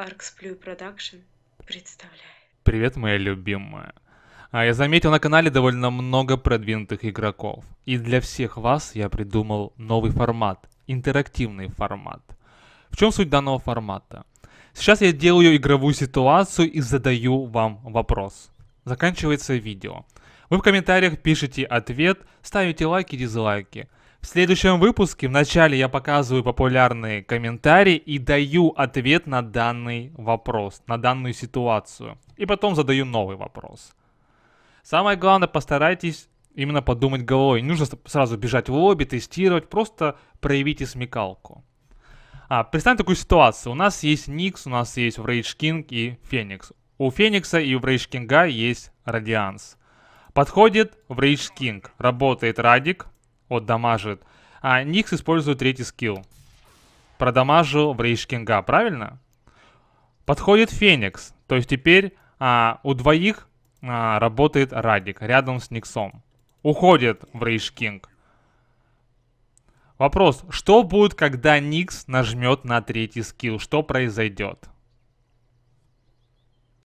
Arxplue Production представляет. Привет, моя любимая. А я заметил на канале довольно много продвинутых игроков. И для всех вас я придумал новый формат, интерактивный формат. В чем суть данного формата? Сейчас я делаю игровую ситуацию и задаю вам вопрос. Заканчивается видео. Вы в комментариях пишите ответ, ставите лайки, дизлайки – в следующем выпуске вначале я показываю популярные комментарии и даю ответ на данный вопрос, на данную ситуацию. И потом задаю новый вопрос. Самое главное, постарайтесь именно подумать головой. Не нужно сразу бежать в лобби, тестировать, просто проявите смекалку. А, представим такую ситуацию. У нас есть Никс, у нас есть Врейдж Кинг и Феникс. У Феникса и у Врейдж Кинга есть Радианс. Подходит Врейдж Кинг, работает Радик, отдамажит. А Никс использует третий скилл. Продамажил Брейдж Кинга, правильно? Подходит Феникс. То есть теперь а, у двоих а, работает Радик рядом с Никсом. Уходит в Рейдж Кинг. Вопрос, что будет, когда Никс нажмет на третий скилл? Что произойдет?